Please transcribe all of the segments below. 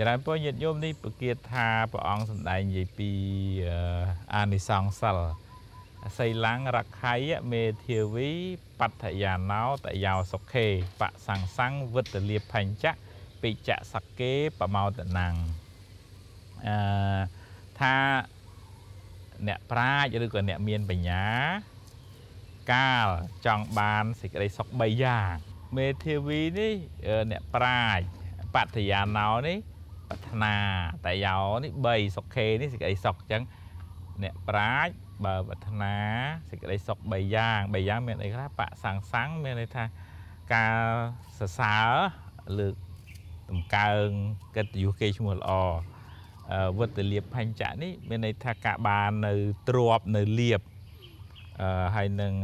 ច្រើនពុទ្ធញាតិញោមនេះពគាថាព្រះអង្គសំដែងនិយាយពីអានិសង្សិលសីឡាំងរខៃមេធាវីបដ្ឋយាណោតយោសុខេបសង្សង្វិតលាផញ្ចៈពិចៈសកេបមោតនំអឺថាអ្នកប្រាជ្ញឬក៏អ្នកមានបញ្ញាកាលចង់បានសេចក្តីសុខ3យ៉ាងមេធាវីនេះអ្នកប្រាជ្ញបដ្ឋយាណោនេះប្រាថ្នាតែយោនេះ3សុខេនេះសេចក្តីសុខអញ្ចឹងអ្នកប្រាជ្ញបើប្រាថ្នាសេចក្តីសុខ3យ៉ាង3យ៉ាងមានអីខ្លះបៈសាំងសាំងមានន័យថាការសរសើរលើកតម្កើងកិត្តិយសគេឈ្មោះល្អវត្តលៀបផញ្ចៈនេះមានន័យថាការបាននៅទ្របនៅលៀបហើយនឹង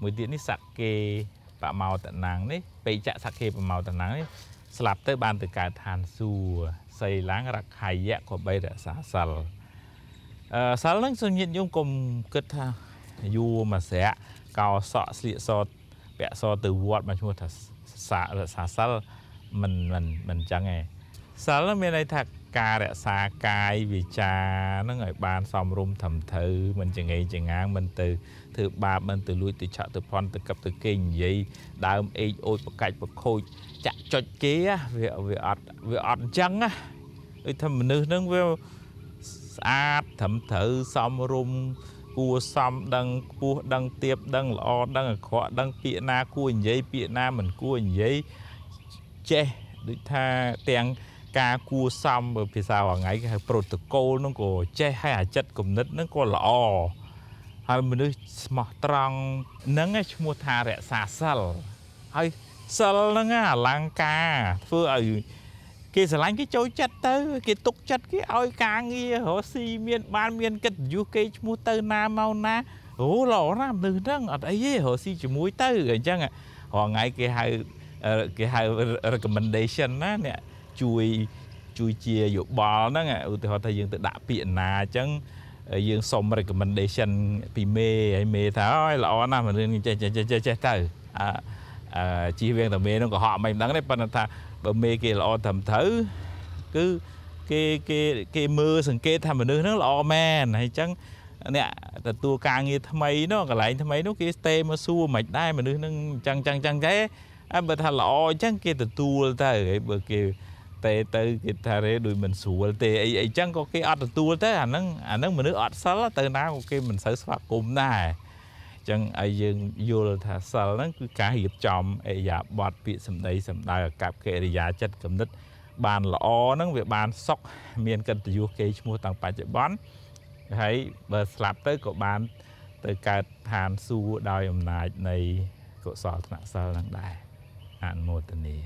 មួយទៀតនេះសក្កេបមោតណាំងនេះបេចៈសក្កេបមោតណាំងនេះស្លាប់ទៅបានទៅកើតឋានសួគ៌សីឡាងរខយៈក៏បីរក្សាសិលអឺសិលនឹងសូមញាតញោមកុំគិតថាយួរមកស្រាក់កោសក់ស្លៀកសពាក់សទៅវត្តមកឈ្មោះថាសារក្សាសិលមិនមិនមិនចឹងទេសិលមានន័យថាការរក្សាកាយវិចាហ្នឹងឲ្យបានសមរម្យត្រឹមត្រូវមិនចង្អេងចង្អាងមិនទៅ ធ្វើបាបមិនទៅលួចទៅឆក់ទៅផន់ទៅកឹបទៅគេនិយាយដើមអេកអូចបកាច់បខូច ចាក់ចុចគេវាវាអត់វាអត់អញ្ចឹងណាដូចថាមនុស្សហ្នឹងវាស្អាតត្រឹមត្រូវសមរម្យគួសមដឹងខ្ពស់ដឹងទៀបដឹងល្អដឹងអាក្រក់ដឹងពាក្យណាគួរនិយាយពាក្យណាមិនគួរនិយាយចេះដូចថាទាំងការគួសមបើភាសាថ្ងៃគេហៅប្រូតូកូលនឹងក៏ចេះហើយអាចិតគណិតនឹងក៏ល្អហើយមនុស្សស្មោះត្រង់នឹងឈ្មោះថារក្សាសិលហើយសិលហ្នឹងអលង្ការធ្វើឲ្យគេស្រឡាញ់គេចូលចិត្តទៅ គេទុកចិត្តគេឲ្យការងាររស់ស៊ីមានបានមានកិត្តិយសគេឈ្មោះទៅណាមកណាអូល្អណាស់មនុស្សហ្នឹងអត់អីទេរស់ស៊ីជាមួយទៅអញ្ចឹងរាល់ថ្ងៃគេហៅគេហៅ recommendation ណាអ្នកជួយជួយជាយោបល់ហ្នឹងឧទាហរណ៍ថាយើងទៅដាក់ពាក្យណាអញ្ចឹងយើងសុំ recommendation ពីមេហើយមេថាអើយល្អណាស់មើលរឿងចេះចេះចេះចេះទៅអឺជីវៀងតាមេហ្នឹងក៏ហក់មិនដឹងទេប៉ុន្តែថាបើមេគេល្អត្រឹមត្រូវគឺគេគេគេមើលសង្កេតថាមនុស្សហ្នឹងល្អមែនហើយអញ្ចឹងអ្នកទទួលការងារថ្មីនោះកន្លែងថ្មីនោះគេស្ទេមកសួរមិនដែរមនុស្សហ្នឹងអញ្ចឹងអញ្ចឹងអញ្ចឹងទេអើបើថាល្អអញ្ចឹងគេទទួលទៅហើយបើគេតេទៅគេថារេដូចមិនស្រួលទេអីអីចឹងក៏គេអត់ទទួលទៅអាហ្នឹងអាហ្នឹងមនុស្សអត់សិលទៅណាក៏គេមិនសូវស្វាគមន៍ដែរចឹងឲ្យយើងយល់ថាសិលហ្នឹងគឺការរៀបចំអរិយាប័ត្រពាក្យសម្ដីសម្ដៅអកប្បកិរិយាចិត្តគំនិតបានល្អហ្នឹងវាបានសុខមានកន្តយុគេឈ្មោះតាំងបច្ចុប្បន្នហើយបើស្លាប់ទៅក៏បានទៅកើតឋានសួគ៌ដោយអំណាចនៃកុសលធ្នាក់សិលហ្នឹងដែរអនុមោទនា